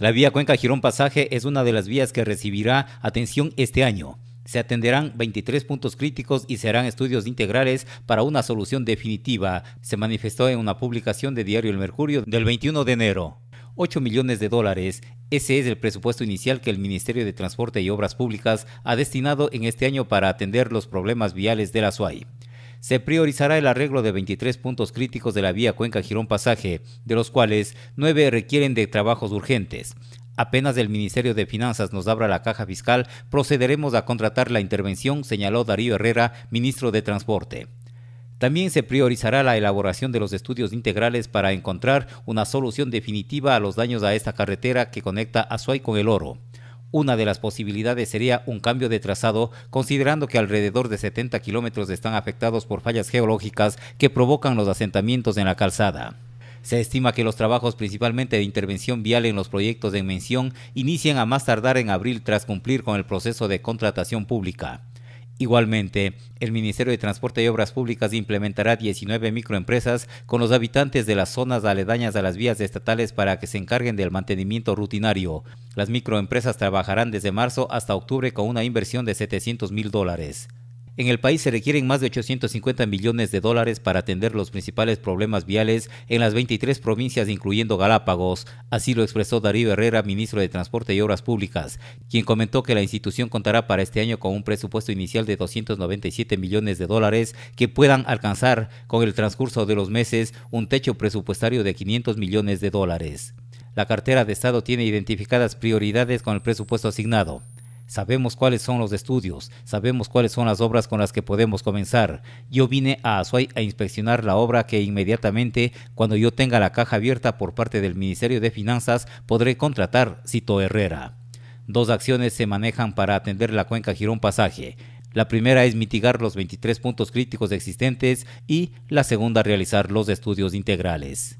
La vía Cuenca Girón Pasaje es una de las vías que recibirá atención este año. Se atenderán 23 puntos críticos y serán estudios integrales para una solución definitiva, se manifestó en una publicación de Diario El Mercurio del 21 de enero. 8 millones de dólares. Ese es el presupuesto inicial que el Ministerio de Transporte y Obras Públicas ha destinado en este año para atender los problemas viales de la SUAI se priorizará el arreglo de 23 puntos críticos de la vía Cuenca-Girón Pasaje, de los cuales 9 requieren de trabajos urgentes. Apenas el Ministerio de Finanzas nos abra la caja fiscal, procederemos a contratar la intervención, señaló Darío Herrera, ministro de Transporte. También se priorizará la elaboración de los estudios integrales para encontrar una solución definitiva a los daños a esta carretera que conecta Azuay con el Oro. Una de las posibilidades sería un cambio de trazado, considerando que alrededor de 70 kilómetros están afectados por fallas geológicas que provocan los asentamientos en la calzada. Se estima que los trabajos principalmente de intervención vial en los proyectos de mención inician a más tardar en abril tras cumplir con el proceso de contratación pública. Igualmente, el Ministerio de Transporte y Obras Públicas implementará 19 microempresas con los habitantes de las zonas aledañas a las vías estatales para que se encarguen del mantenimiento rutinario. Las microempresas trabajarán desde marzo hasta octubre con una inversión de 700 mil dólares. En el país se requieren más de 850 millones de dólares para atender los principales problemas viales en las 23 provincias, incluyendo Galápagos. Así lo expresó Darío Herrera, ministro de Transporte y Obras Públicas, quien comentó que la institución contará para este año con un presupuesto inicial de 297 millones de dólares que puedan alcanzar con el transcurso de los meses un techo presupuestario de 500 millones de dólares. La cartera de Estado tiene identificadas prioridades con el presupuesto asignado. Sabemos cuáles son los estudios, sabemos cuáles son las obras con las que podemos comenzar. Yo vine a Azuay a inspeccionar la obra que inmediatamente, cuando yo tenga la caja abierta por parte del Ministerio de Finanzas, podré contratar, citó Herrera. Dos acciones se manejan para atender la cuenca Girón Pasaje. La primera es mitigar los 23 puntos críticos existentes y la segunda realizar los estudios integrales.